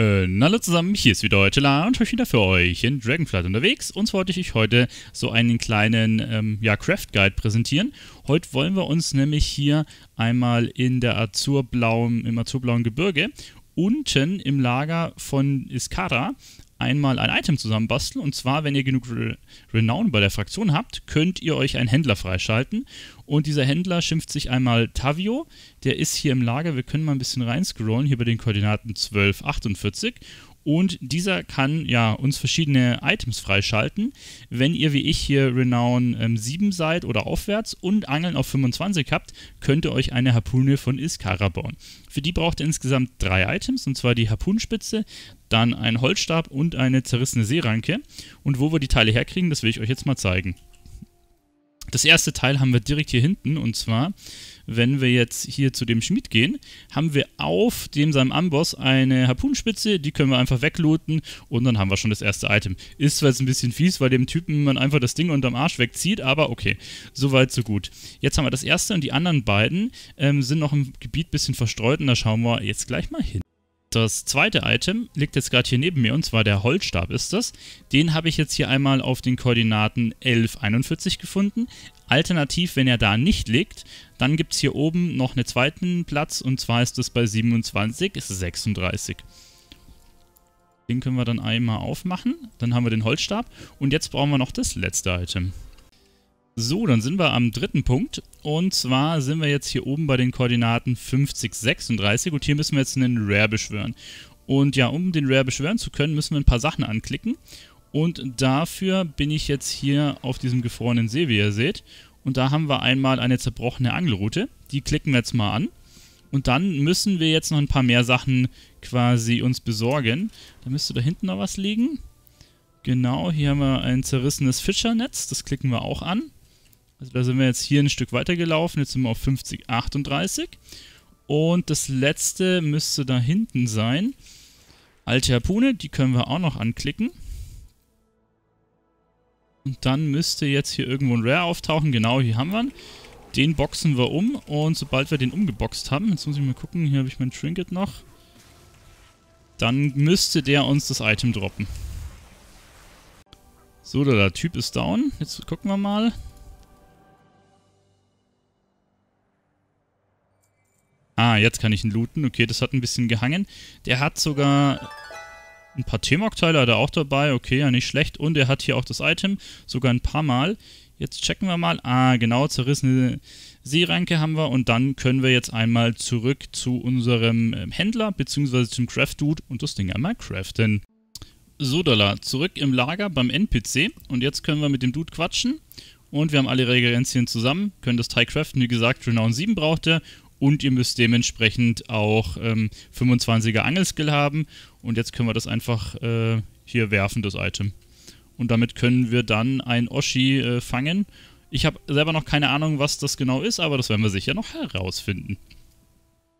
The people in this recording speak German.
Äh, hallo zusammen, hier ist wieder heute La und ich wieder für euch in Dragonflight unterwegs. Uns wollte ich heute so einen kleinen ähm, ja, Craft Guide präsentieren. Heute wollen wir uns nämlich hier einmal in der azurblauen, im azurblauen Gebirge unten im Lager von Iskara einmal ein Item zusammenbasteln. Und zwar, wenn ihr genug Re Renown bei der Fraktion habt, könnt ihr euch einen Händler freischalten. Und dieser Händler schimpft sich einmal Tavio. Der ist hier im Lager. Wir können mal ein bisschen reinscrollen, hier bei den Koordinaten 12, 48. Und dieser kann ja uns verschiedene Items freischalten. Wenn ihr wie ich hier Renown ähm, 7 seid oder aufwärts und Angeln auf 25 habt, könnt ihr euch eine Harpune von Iskara bauen. Für die braucht ihr insgesamt drei Items, und zwar die Harpunenspitze, dann einen Holzstab und eine zerrissene Seeranke. Und wo wir die Teile herkriegen, das will ich euch jetzt mal zeigen. Das erste Teil haben wir direkt hier hinten und zwar, wenn wir jetzt hier zu dem Schmied gehen, haben wir auf dem seinem Amboss eine Harpunenspitze, die können wir einfach wegloten und dann haben wir schon das erste Item. Ist zwar jetzt ein bisschen fies, weil dem Typen man einfach das Ding unterm Arsch wegzieht, aber okay, soweit so gut. Jetzt haben wir das erste und die anderen beiden ähm, sind noch im Gebiet ein bisschen verstreut und da schauen wir jetzt gleich mal hin. Das zweite Item liegt jetzt gerade hier neben mir und zwar der Holzstab ist das. Den habe ich jetzt hier einmal auf den Koordinaten 11, 41 gefunden. Alternativ, wenn er da nicht liegt, dann gibt es hier oben noch einen zweiten Platz und zwar ist das bei 27, ist 36. Den können wir dann einmal aufmachen. Dann haben wir den Holzstab und jetzt brauchen wir noch das letzte Item. So, dann sind wir am dritten Punkt. Und zwar sind wir jetzt hier oben bei den Koordinaten 50, 36. Und hier müssen wir jetzt einen Rare beschwören. Und ja, um den Rare beschwören zu können, müssen wir ein paar Sachen anklicken. Und dafür bin ich jetzt hier auf diesem gefrorenen See, wie ihr seht. Und da haben wir einmal eine zerbrochene Angelroute. Die klicken wir jetzt mal an. Und dann müssen wir jetzt noch ein paar mehr Sachen quasi uns besorgen. Da müsste da hinten noch was liegen. Genau, hier haben wir ein zerrissenes Fischernetz. Das klicken wir auch an. Also da sind wir jetzt hier ein Stück weiter gelaufen, jetzt sind wir auf 5038. Und das letzte müsste da hinten sein. Alte Harpune, die können wir auch noch anklicken. Und dann müsste jetzt hier irgendwo ein Rare auftauchen. Genau, hier haben wir ihn. Den boxen wir um und sobald wir den umgeboxt haben, jetzt muss ich mal gucken, hier habe ich mein Trinket noch. Dann müsste der uns das Item droppen. So, der Typ ist down. Jetzt gucken wir mal. Ah, jetzt kann ich ihn looten. Okay, das hat ein bisschen gehangen. Der hat sogar ein paar t mock teile hat er auch dabei. Okay, ja, nicht schlecht. Und er hat hier auch das Item, sogar ein paar Mal. Jetzt checken wir mal. Ah, genau, zerrissene Seeranke haben wir. Und dann können wir jetzt einmal zurück zu unserem ähm, Händler, beziehungsweise zum Craft-Dude und das Ding einmal craften. So, Dollar, zurück im Lager beim NPC. Und jetzt können wir mit dem Dude quatschen. Und wir haben alle Reagenzien zusammen, können das Teil craften. Wie gesagt, Renown 7 braucht er und ihr müsst dementsprechend auch ähm, 25er Angelskill haben. Und jetzt können wir das einfach äh, hier werfen, das Item. Und damit können wir dann ein Oshi äh, fangen. Ich habe selber noch keine Ahnung, was das genau ist, aber das werden wir sicher noch herausfinden.